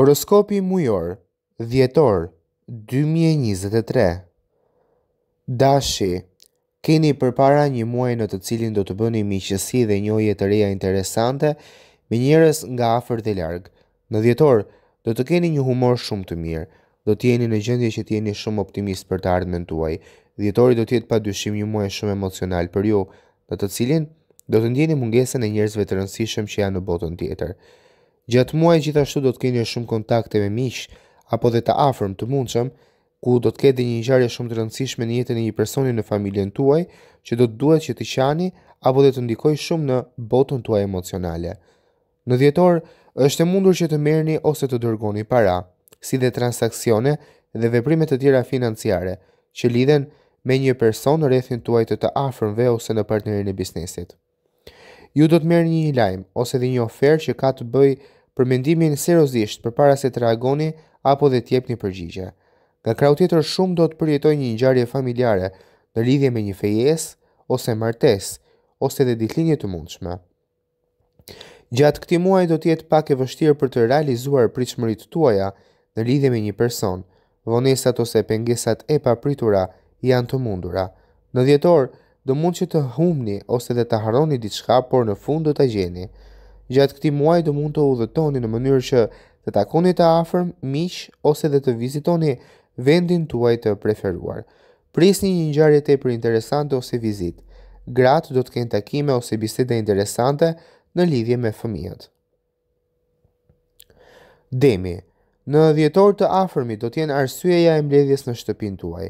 Horoskopi mujor, dhjetor, 2023 Dashi, keni përpara një muaj në të cilin do të bëni miqësi dhe një të reja interesante me njerëz nga afer dhe larg. Në dhjetor, do të keni një humor shumë të mirë. Do të jeni në gjendje që të jeni shumë optimist për të ardhmen tuaj. Dhjetori do të jetë padyshim një muaj shumë emocional për ju, në të cilin do të ndjeni mungesën e njerëzve të rëndësishëm që janë në botën tjetër. Gjatë muaj gjithashtu do të keni shumë kontakte me miqë apo dhe të afërm të mundshëm ku do të keni një ngjarje shumë të rëndësishme në jetën e një personi në familjen tuaj që do të duhet që të qani apo dhe të ndikoj shumë në botën tuaj emocionale. Në dhjetor është e mundur që të merrni ose të dërgoni para, si dhe transaksione dhe veprime të tjera financiare që lidhen me një person në rrethin tuaj të, të afërmve ose në partnerin e biznesit ju do të merë një një lajmë, ose dhe një oferë që ka të bëjë për mendimin serozisht për para se të reagoni apo dhe tjep një përgjigje. Nga krau tjetër shumë do të përjetoj një një gjarje familjare në lidhje me një fejes, ose martes, ose dhe ditlinje të mundshme. Gjatë këti muaj do tjetë pak e vështirë për të realizuar pritë tuaja në lidhje me një person, vonesat ose pengesat e papritura janë të mundura. Në djetorë, do mund që të humni ose dhe të haroni diçka, por në fund do të gjeni. Gjatë këti muaj do mund të udhëtoni në mënyrë që të takoni të afërm, miq ose dhe të vizitoni vendin tuaj të preferuar. Prisni një ngjarje tepër interesante ose vizit. Gratë do të kenë takime ose biseda interesante në lidhje me fëmijët. Demi Në dhjetor të afërmi do t'jen arsyeja e mbledhjes në shtëpin tuaj.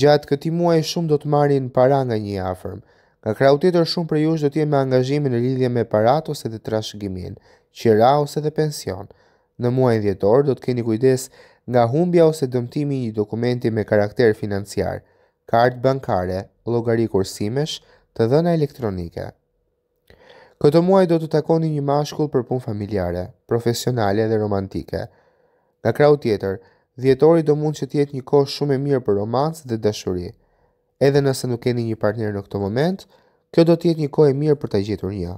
Gjatë këti muaj shumë do të marrin para nga një afërm. Nga krau tjetër shumë për jush do t'je me angazhimin në lidhje me parat ose dhe trashëgimin, qira ose dhe pension. Në muaj djetor do t'keni kujdes nga humbja ose dëmtimi një dokumenti me karakter financiar, kartë bankare, logari kursimesh, të dhëna elektronike. Këto muaj do të takoni një mashkull për punë familjare, profesionale dhe romantike. Nga krau tjetër, dhjetori do mund që tjetë një kohë shumë e mirë për romancë dhe dashuri. Edhe nëse nuk keni një partner në këto moment, kjo do tjetë një kohë e mirë për të gjetur një.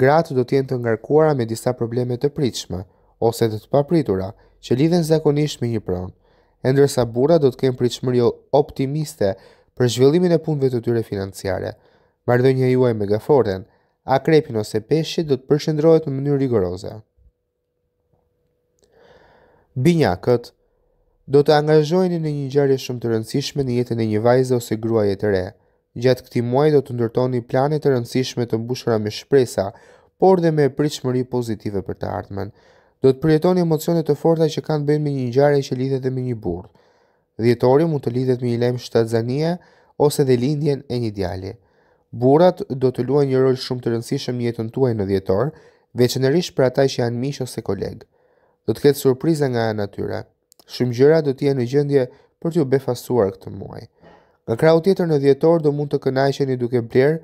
Gratë do tjetë të ngarkuara me disa probleme të pritshme, ose dhe të papritura, që lidhen zakonisht me një pronë. Endresa bura do të kemë pritshmëri optimiste për zhvillimin e punëve të tyre financiare. një juaj me gaforen, akrepin ose peshqit do të përshëndrohet në mënyrë rigoroze. Binjakët, këtë do të angazhojni në një gjarje shumë të rëndësishme në jetën e një vajzë ose gruaje të re. Gjatë këti muaj do të ndërtoni plane të rëndësishme të mbushura me shpresa, por dhe me pritshmëri pozitive për të ardhmen. Do të përjetoni emocione të forta që kanë bëjnë me një ngjarje që lidhet me një burr. Dhjetori mund të lidhet me një lajm shtatzanie ose dhe lindjen e një djali. Burrat do të luajnë një rol shumë të rëndësishëm në jetën tuaj në dhjetor, veçanërisht për ata që janë miq ose kolegë. Do të ketë surpriza nga natyra shumë gjëra do të jenë në gjendje për t'ju befasuar këtë muaj. Nga krahu tjetër në dhjetor do mund të kënaqeni duke bler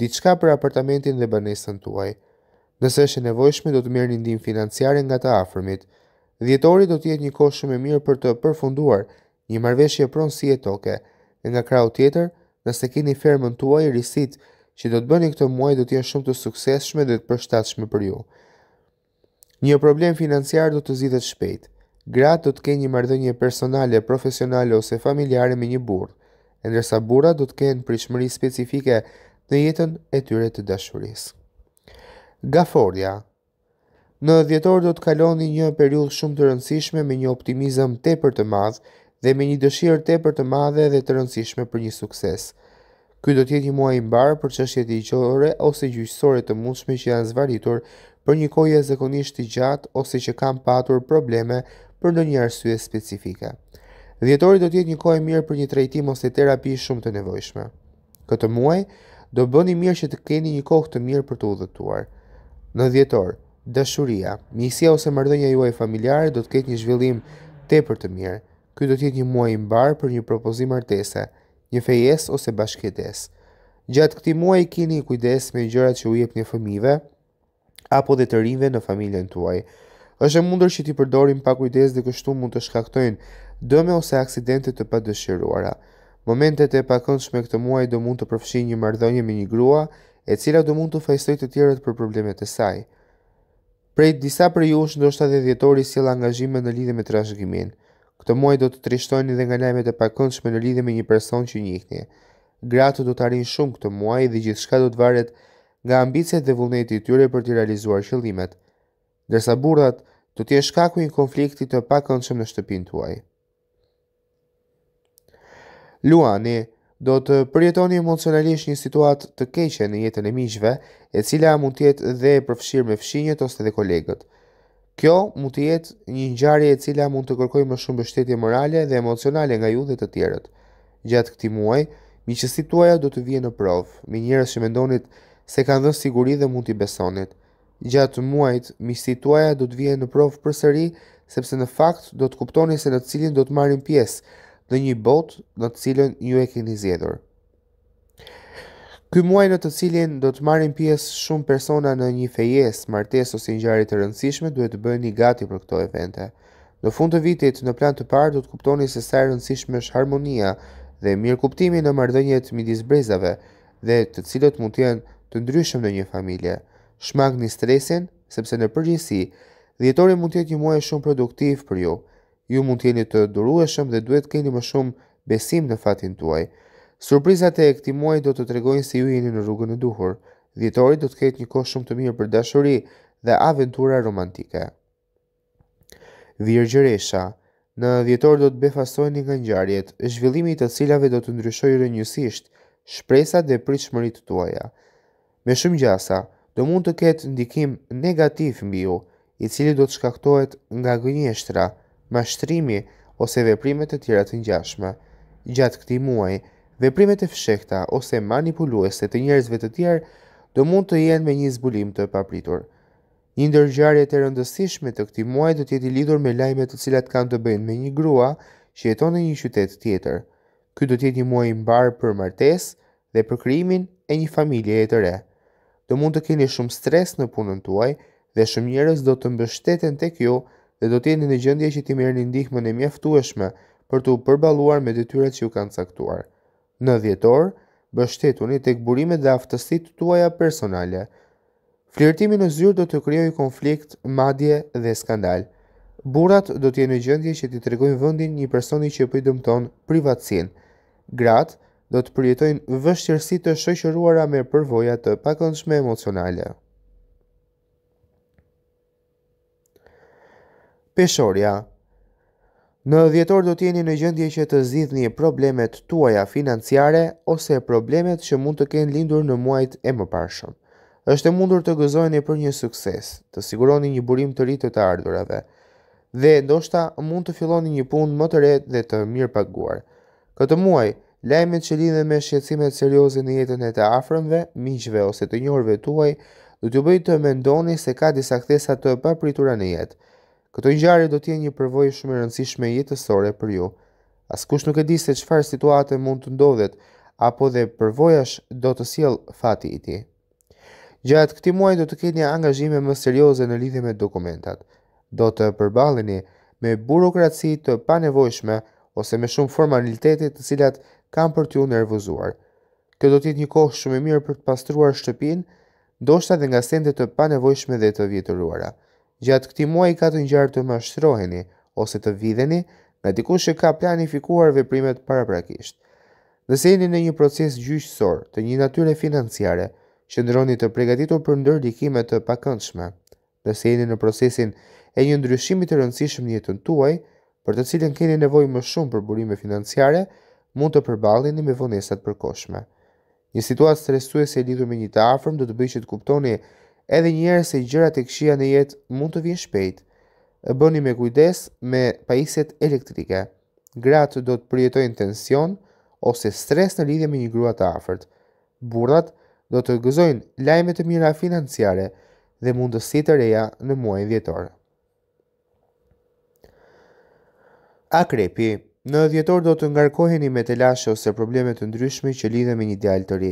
diçka për apartamentin dhe banesën tuaj. Nëse është e nevojshme do të merrni ndihmë financiare nga të afërmit. Dhjetori do të jetë një kohë shumë e mirë për të përfunduar një marrëveshje pronësie toke. Dhe nga krahu tjetër, nëse keni fermën tuaj, risit që do të bëni këtë muaj do të jenë shumë të suksesshme dhe të përshtatshme për ju. Një problem financiar do të zgjidhet shpejt. Gratë do të kenë një marrëdhënie personale, profesionale ose familjare me një burr, ndërsa burrat do të kenë pritshmëri specifike në jetën e tyre të dashurisë. Gaforia Në dhjetor do të kaloni një periud shumë të rëndësishme me një optimizëm te për të madhë dhe me një dëshirë te për të madhe dhe të rëndësishme për një sukses. Ky do tjeti mua imbarë për që është jeti i ose gjyqësore të mundshme që janë zvaritur për një koje zekonisht të gjatë ose që kam patur probleme për ndonjë arsye specifike. Dhjetori do të jetë një kohë e mirë për një trajtim ose terapi shumë të nevojshme. Këtë muaj do bëni mirë që të keni një kohë të mirë për të udhëtuar. Në dhjetor, dashuria, miqësia ose marrëdhënia juaj familjare do të ketë një zhvillim tepër të mirë. Ky do të jetë një muaj i mbar për një propozim artese, një fejes ose bashkëtesë. Gjatë këtij muaji keni kujdes me gjërat që u jepni fëmijëve apo dhe të rinjve në familjen tuaj është e mundur që ti përdorin pa kujdes dhe kështu mund të shkaktojnë dëme ose aksidente të padëshiruara. Momentet e pakëndshme këtë muaj do mund të përfshijnë një marrëdhënie me një grua, e cila do mund të fajsojë të tjerët për problemet e saj. Prej disa prej jush ndoshta dhe si sjell angazhime në lidhje me trashëgiminë. Këtë muaj do të trishtojnë dhe nga lajmet e pakëndshme në lidhje me një person që njihni. Gratë do të arrinë shumë këtë muaj dhe gjithçka do të varet nga ambicet dhe vullneti i tyre për të realizuar qëllimet. Dersa burrat të tje shkaku i konfliktit të pakëndshëm në shtëpin të uaj. Luani do të përjetoni emocionalisht një situat të keqe në jetën e mishve, e cila mund tjetë dhe përfshirë me fshinjët ose dhe kolegët. Kjo mund të jetë një ngjarje e cila mund të kërkojë më shumë mbështetje morale dhe emocionale nga ju dhe të tjerët. Gjatë këtij muaji, miqësitë tuaja do të vijnë në provë, me njerëz që mendonin se kanë dhënë siguri dhe mund t'i besonin gjatë muajit miqësit tuaja do të vijnë në provë përsëri sepse në fakt do të kuptoni se në të cilin do të marrin pjesë në një botë në të cilën ju e keni zgjedhur. Ky muaj në të cilin do të marrin pjesë shumë persona në një fejes, martesë ose ngjarje të rëndësishme duhet të bëheni gati për këto evente. Në fund të vitit në plan të parë do të kuptoni se sa e rëndësishme është harmonia dhe mirëkuptimi në marrëdhëniet midis brezave dhe të cilët mund të jenë të ndryshëm në një familje shmangni stresin, sepse në përgjithësi, dhjetori mund të jetë një muaj shumë produktiv për ju. Ju mund të jeni të durueshëm dhe duhet keni më shumë besim në fatin tuaj. Surprizat e këtij muaji do të tregojnë se ju jeni në rrugën e duhur. Dhjetori do të ketë një kohë shumë të mirë për dashuri dhe aventura romantike. Virgjëresha Në dhjetor do të befasojnë nga ngjarjet, e zhvillimit të cilave do të ndryshojnë rënjësisht shpresat dhe pritshmëritë tuaja. Me shumë gjasa, Do mund të ketë ndikim negativ mbi ju, i cili do të shkaktohet nga gënjeshtra, mashtrimi ose veprime të tjera të ngjashme. Gjatë këtij muaji, veprimet e fshehta ose manipuluese të njerëzve të tjerë do mund të jenë me një zbulim të papritur. Një ndër të rëndësishme të këtij muaji do të jetë lidhur me lajme të cilat kanë të bëjnë me një grua që jeton në një qytet tjetër. Ky do të jetë një muaj i mbar për martesë dhe për krijimin e një familjeje të re do mund të keni shumë stres në punën tuaj dhe shumë njerëz do të mbështeten tek ju dhe do të jeni në gjendje që ti merrni ndihmën e mjaftueshme për të përballuar me detyrat që ju kanë caktuar. Në dhjetor, mbështetuni tek burimet dhe aftësitë tuaja personale. Flirtimi në zyrë do të krijojë konflikt, madje dhe skandal. Burrat do të jenë në gjendje që ti tregojnë vendin një personi që po i dëmton privatësinë. Gratë do të përjetojnë vështirësi të shoqëruara me përvoja të pakëndshme emocionale. Peshorja Në dhjetor do t'jeni në gjendje që të zidhni problemet tuaja financiare ose problemet që mund të kenë lindur në muajt e më pashëm. Êshtë e mundur të gëzojnë për një sukses, të siguroni një burim të rritë të ardhurave, dhe ndoshta mund të filloni një punë më të red dhe të mirë paguar. Këtë muaj, Lajme që lidhe me shqetësimet serioze në jetën e të afrëmve, miqve ose të njohurve tuaj, do t'ju bëjë të mendoni se ka disa kthesa të papritura në jetë. Këto ngjarje do të jenë një përvojë shumë e rëndësishme jetësore për ju. Askush nuk e di se çfarë situatë mund të ndodhet, apo dhe përvojash do të sjell fati i ti. Gjatë këtij muaji do të keni angazhime më serioze në lidhje me dokumentat. Do të përballeni me burokraci të panevojshme ose me shumë formalitete të cilat kam për t'ju nervozuar. Kjo do t'jetë një kohë shumë e mirë për të pastruar shtëpin, ndoshta dhe nga sende të panevojshme dhe të vjetëruara. Gjatë këti muaj ka të njërë të mashtroheni ose të videni nga dikush që ka planifikuar veprimet paraprakisht. Nëse jeni në një proces gjyqësor të një natyre financiare, qëndroni të pregatitu për ndërlikime të pakëndshme. Nëse jeni në procesin e një ndryshimi të rëndësishëm në jetën tuaj, për të cilën keni nevojë më shumë për burime financiare, mund të përballeni me vonesa të përkohshme. Një situatë stresuese e lidhur me një të afërm do të bëjë që të kuptoni edhe një herë se gjërat e këqija në jetë mund të vinë shpejt. E bëni me kujdes me pajisjet elektrike. Gratë do të përjetojnë tension ose stres në lidhje me një grua të afërt. Burrat do të gëzojnë lajme të mira financiare dhe mundësi të reja në muajin dhjetor. Akrepi, Në dhjetor do të ngarkoheni me telashe ose problemet të ndryshme që lidhe me një djalë të ri.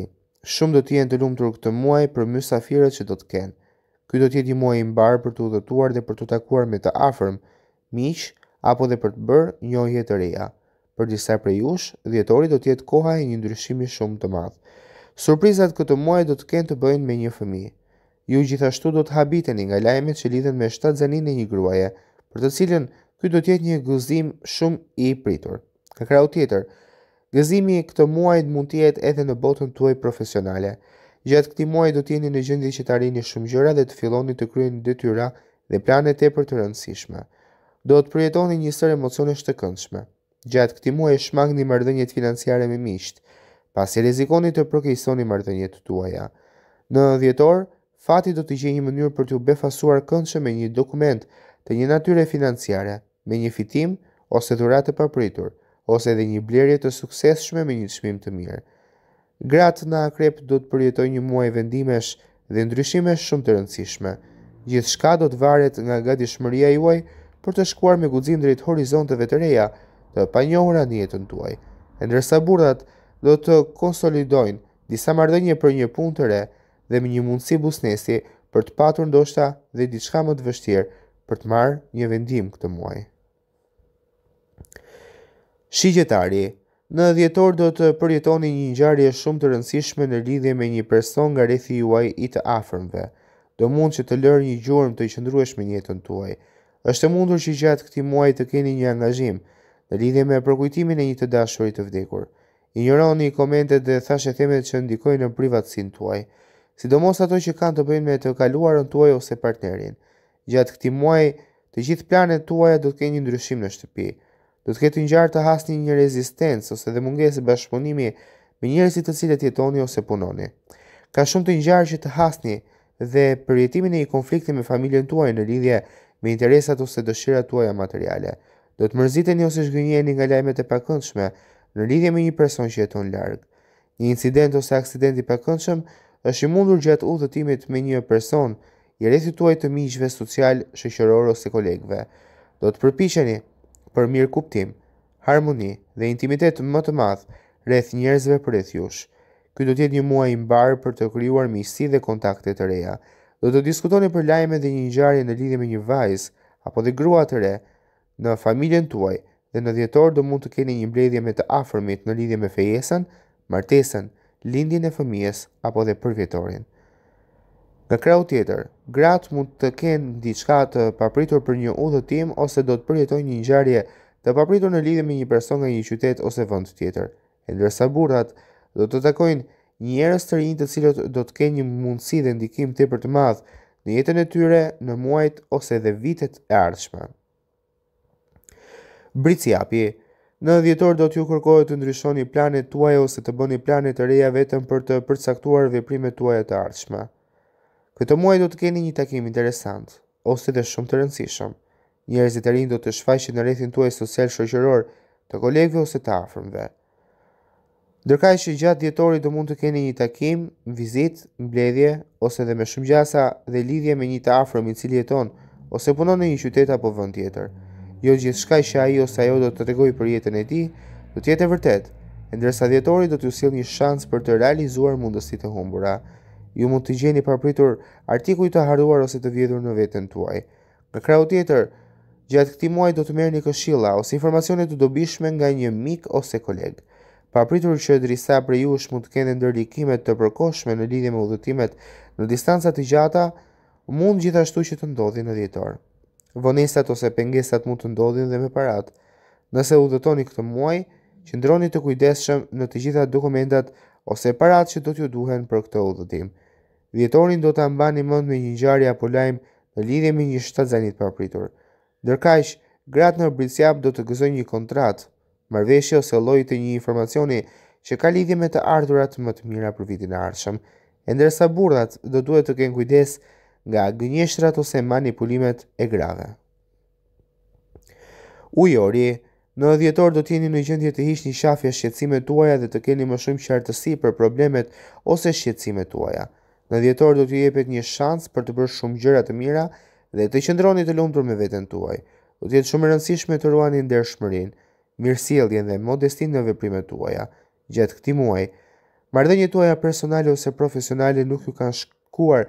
Shumë do t'jen të lumë të këtë muaj për mysafirët që do t'kenë. Ky do t'jeti muaj mbarë për të udhëtuar dhe për të takuar me të afërm, miq, apo dhe për të bërë njohje të reja. Për disa prej jush, dhjetori do t'jetë koha e një ndryshimi shumë të madhë. Surprizat këtë muaj do t'ken të bëjnë me një fëmi. Ju gjithashtu do t'habiteni nga lajmet që lidhen me 7 zanin e një gruaje, për të cilën ky do të jetë një gëzim shumë i pritur. Ka krau tjetër, gëzimi i këtë muajit mund të jetë edhe në botën tuaj profesionale. Gjatë këtij muaji do të jeni në gjendje që të arrini shumë gjëra dhe të filloni të kryeni detyra dhe plane tepër të rëndësishme. Do të përjetoni një sër emocionesh të këndshme. Gjatë këtij muaji shmangni marrëdhëniet financiare me miqt, pasi rrezikoni të përkeqësoni marrëdhëniet tuaja. Në dhjetor, fati do të gjejë një mënyrë për t'u befasuar këndshëm me një dokument të një natyre financiare me një fitim ose dhurat të papritur, ose edhe një blerje të sukseshme me një çmim të mirë. Gratë në akrep do të përjetoj një muaj vendimesh dhe ndryshime shumë të rëndësishme. Gjithë shka do të varet nga gati shmëria juaj për të shkuar me guzim drejt horizonteve të reja të panjohura një jetën tuaj. E ndërsa burdat do të konsolidojnë disa mardënje për një pun të re dhe me një mundësi busnesi për të patur ndoshta dhe diçka më të vështirë për të marrë një vendim këtë muaj. Shigjetari, në dhjetor do të përjetoni një njarje shumë të rëndësishme në lidhje me një person nga rethi juaj i të afermve. Do mund që të lërë një gjurëm të i në me njetën tuaj. është e mundur që gjatë këti muaj të keni një angazhim në lidhje me përkujtimin e një të dashurit të vdekur. Injoroni komentet dhe thashe themet që ndikojnë në privatësin tuaj, sidomos ato që kanë të bëjnë me të kaluarën tuaj ose partnerin. Gjatë këti muaj, të gjithë planet tuaja do të keni ndryshim në shtëpi do të ketë ngjarë të hasni një rezistencë ose dhe mungesë bashkëpunimi me njerëzit të cilët jetoni ose punoni. Ka shumë të ngjarë që të hasni dhe përjetimin e një konflikti me familjen tuaj në lidhje me interesat ose dëshirat tuaja materiale. Do të mërziteni ose zhgënjeni nga lajmet e pakëndshme në lidhje me një person që jeton larg. Një incident ose aksident i pakëndshëm është i mundur gjatë udhëtimit me një person i rrethit tuaj të miqshve social, shoqëror ose kolegëve. Do të përpiqeni për mirë kuptim, harmoni dhe intimitet më të madh rreth njerëzve përreth jush. Ky do të jetë një muaj i mbar për të krijuar miqësi dhe kontakte të reja. Do të diskutoni për lajme dhe një ngjarje në lidhje me një vajz apo dhe grua të re në familjen tuaj dhe në dhjetor do mund të keni një mbledhje me të afërmit në lidhje me fejesën, martesën, lindjen e fëmijës apo dhe përvjetorin. Nga krau tjetër, gratë mund të kenë diçka të papritur për një udhëtim ose do të përjetojnë një ngjarje të papritur në lidhje me një person nga një qytet ose vend tjetër. E ndërsa burrat do të takojnë njerëz të rinjë të cilët do të kenë një mundësi dhe ndikim tepër të madh në jetën e tyre në muajt ose edhe vitet e ardhshme. Brici api, në dhjetor do t'ju kërkohet të ndryshoni planet tuaj ose të bëni planet e reja vetëm për të përcaktuar veprimet tuaj e të ardhshme. Këtë muaj do të keni një takim interesant, ose dhe shumë të rëndësishëm. Njerëzit e rinë do të shfaqen në rrethin tuaj social shoqëror, të kolegëve ose të afërmve. Ndërkaj që gjatë djetori do mund të keni një takim, vizit, mbledhje ose dhe me shumë gjasa dhe lidhje me një të afrëm i cili jeton ose punon në një qytet apo vend tjetër. Jo gjithçka që ai ose ajo do të tregojë për jetën e ti, do të jetë e vërtetë. Ndërsa dhjetori do t'ju sjellë një shans për të realizuar mundësitë e humbura ju mund të gjeni papritur artikuj të haruar ose të vjedhur në veten tuaj. Në krau tjetër, gjatë këti muaj do të merë një këshilla ose informacionet të dobishme nga një mik ose koleg. Papritur që drisa për ju është mund të kene ndërlikimet të përkoshme në lidhje me udhëtimet në distancat të gjata, mund gjithashtu që të ndodhin në djetor. Vonesat ose pengesat mund të ndodhin dhe me parat. Nëse udhëtoni këtë muaj, qëndroni të kujdeshëm në të gjitha dokumentat ose parat që do t'ju duhen për këtë udhëtim vjetorin do të mban i mënd me një njari apo lajmë në lidhje me një shtatë zanit papritur. Dërkajsh, gratë në britsjap do të gëzoj një kontrat, marveshje ose lojit të një informacioni që ka lidhje me të ardurat më të mira për vitin arshëm, e ndërsa burrat do duhet të kenë kujdes nga gënjeshtrat ose manipulimet e grave. Ujori, në dhjetor do t'jeni në gjendje të hish një shafja shqecime tuaja dhe të keni më shumë qartësi për problemet ose shqecime tuaja. Në dhjetor do t'ju jepet një shans për të bërë shumë gjëra të mira dhe të qëndroni të lumtur me veten tuaj. Do të jetë shumë e rëndësishme të ruani ndershmërinë, mirësjelljen dhe modestinë në veprimet tuaja gjatë këtij muaji. Marrëdhëniet tuaja personale ose profesionale nuk ju kanë shkuar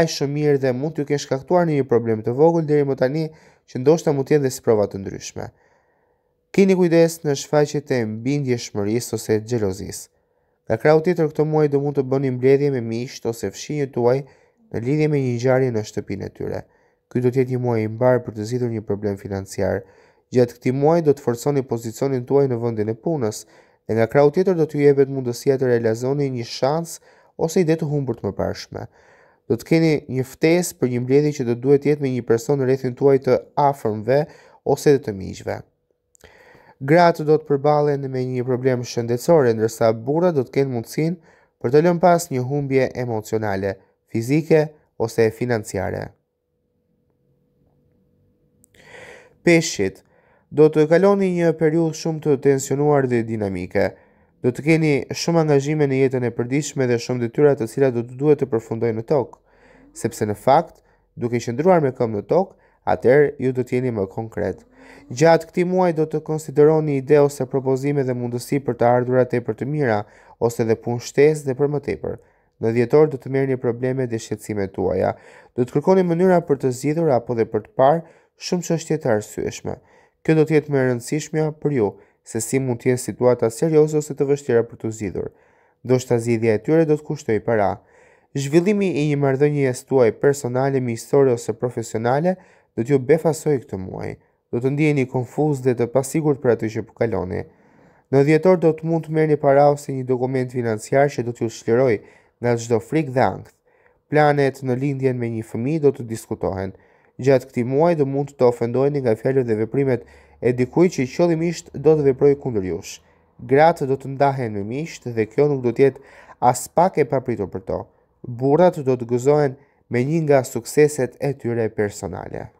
aq shumë mirë dhe mund t'ju kesh shkaktuar një problem të vogël deri më tani që ndoshta mund të jenë dhe si prova të ndryshme. Keni kujdes në shfaqjet e mbindjeshmërisë ose xhelozisë. Nga krau tjetër këtë muaj do mund të bëni mbledhje me miqt ose të tuaj në lidhje me një ngjarje në shtëpinë e tyre. Ky do të jetë një muaj i mbar për të zgjidhur një problem financiar. Gjatë këtij muaji do të forconi pozicionin tuaj në vendin e punës dhe nga krau tjetër do t'ju jepet mundësia të realizoni një shans ose ide të humbur më mëparshme. Do të keni një ftesë për një mbledhje që do duhet të jetë me një person në rrethin tuaj të afërmve ose dhe të miqve. Gratë do të përballen me një problem shëndetësor, ndërsa burrat do të kenë mundësinë për të lënë pas një humbje emocionale, fizike ose financiare. Peshit do të kaloni një periudhë shumë të tensionuar dhe dinamike. Do të keni shumë angazhime në jetën e përditshme dhe shumë detyra të cilat do të duhet të përfundojnë në tokë, sepse në fakt, duke qëndruar me këmbën në tokë, atëherë ju do të jeni më konkret. Gjatë këtij muaji do të konsideroni ide ose propozime dhe mundësi për të ardurat e për të mira ose dhe punë shtesë dhe për më tepër. Në dhjetor do të një problemet dhe shqetësimet tuaja. Do të kërkoni mënyra për të zidhur apo dhe për të parë shumë çështje të arsyeshme. Kjo do të jetë më e rëndësishme për ju se si mund të situata serioze ose të vështira për të zgjidhur. Do zgjidhja e tyre do të para. Zhvillimi i një marrëdhënieje tuaj personale, miqësore ose profesionale do t'ju befasoj këtë muaj, do të ndjeni konfuz dhe të pasigurt për atë që po kaloni. Në dhjetor do të mund të merrni para ose një dokument financiar që do t'ju shlirojë nga çdo frikë dhe ankth. Planet në lindjen me një fëmi do të diskutohen. Gjatë këti muaj do mund të ofendojni nga fjallu dhe veprimet e dikuj që i qodhimisht do të veproj kundër jush. Gratë do të ndahen në misht dhe kjo nuk do tjetë as pak e papritur për to. Burat do të gëzohen me një nga sukseset e tyre personale.